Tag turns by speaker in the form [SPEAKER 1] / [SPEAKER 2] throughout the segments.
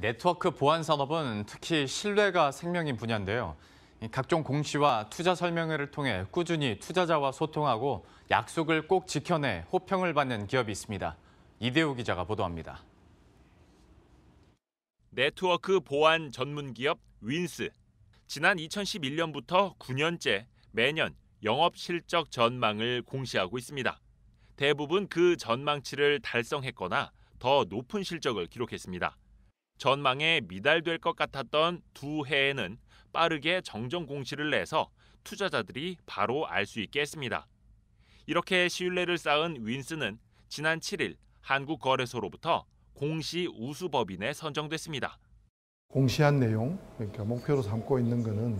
[SPEAKER 1] 네트워크 보안 산업은 특히 신뢰가 생명인 분야인데요. 각종 공시와 투자 설명회를 통해 꾸준히 투자자와 소통하고 약속을 꼭 지켜내 호평을 받는 기업이 있습니다. 이대우 기자가 보도합니다. 네트워크 보안 전문 기업 윈스. 지난 2011년부터 9년째 매년 영업 실적 전망을 공시하고 있습니다. 대부분 그 전망치를 달성했거나 더 높은 실적을 기록했습니다. 전망에 미달될 것 같았던 두 해에는 빠르게 정정 공시를 내서 투자자들이 바로 알 수 있게 했습니다. 이렇게 신뢰를 쌓은 윈스는 지난 7일 한국거래소로부터 공시 우수법인에 선정됐습니다.
[SPEAKER 2] 공시한 내용, 그러니까 목표로 삼고 있는 것은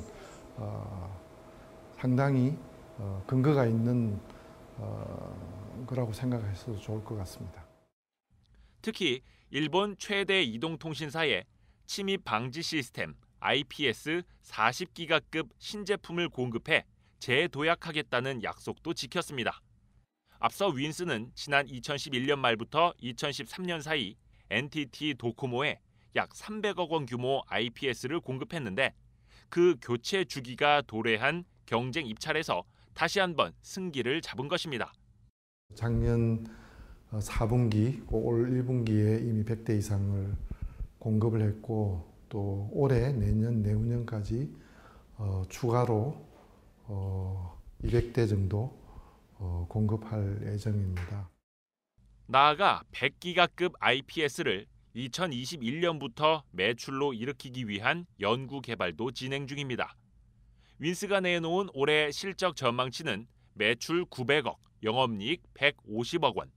[SPEAKER 2] 어, 상당히 어, 근거가 있는 어, 거라고 생각해서 좋을 것 같습니다.
[SPEAKER 1] 특히 일본 최대 이동통신사의 침입 방지 시스템 IPS 40기가급 신제품을 공급해 재도약하겠다는 약속도 지켰습니다. 앞서 윈스는 지난 2011년 말부터 2013년 사이 NTT 도코모에 약 300억 원 규모 IPS를 공급했는데 그 교체 주기가 도래한 경쟁 입찰에서 다시 한번 승기를 잡은 것입니다.
[SPEAKER 2] 작년 4분기, 어, 올 1분기에 이미 100대 이상을 공급을 했고 또 올해, 내년, 내후년까지 어, 추가로 어, 200대 정도 어, 공급할 예정입니다.
[SPEAKER 1] 나아가 100기가급 IPS를 2021년부터 매출로 일으키기 위한 연구 개발도 진행 중입니다. 윈스가 내놓은 올해 실적 전망치는 매출 900억, 영업이익 150억 원,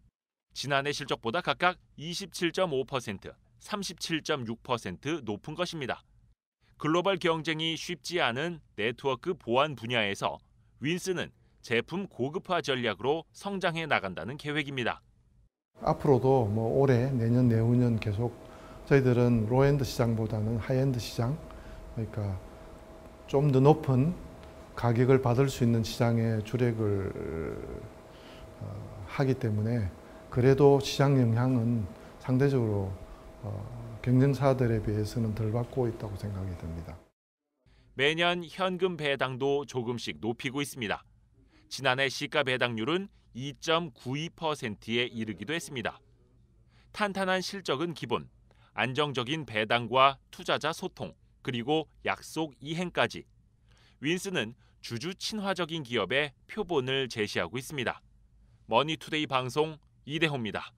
[SPEAKER 1] 지난해 실적보다 각각 27.5%, 37.6% 높은 것입니다. 글로벌 경쟁이 쉽지 않은 네트워크 보안 분야에서 윈스는 제품 고급화 전략으로 성장해 나간다는 계획입니다.
[SPEAKER 2] 앞으로도 뭐 올해, 내년, 내후년 계속 저희들은 로엔드 시장보다는 하이엔드 시장, 그러니까 좀 더 높은 가격을 받을 수 있는 시장의 주력을 어, 하기 때문에 그래도 시장 영향은 상대적으로 어, 경쟁사들에 비해서는 덜 받고 있다고 생각이 듭니다.
[SPEAKER 1] 매년 현금 배당도 조금씩 높이고 있습니다. 지난해 시가 배당률은 2.92%에 이르기도 했습니다. 탄탄한 실적은 기본, 안정적인 배당과 투자자 소통, 그리고 약속 이행까지. 윈스는 주주 친화적인 기업의 표본을 제시하고 있습니다. 머니투데이 방송 이대호입니다.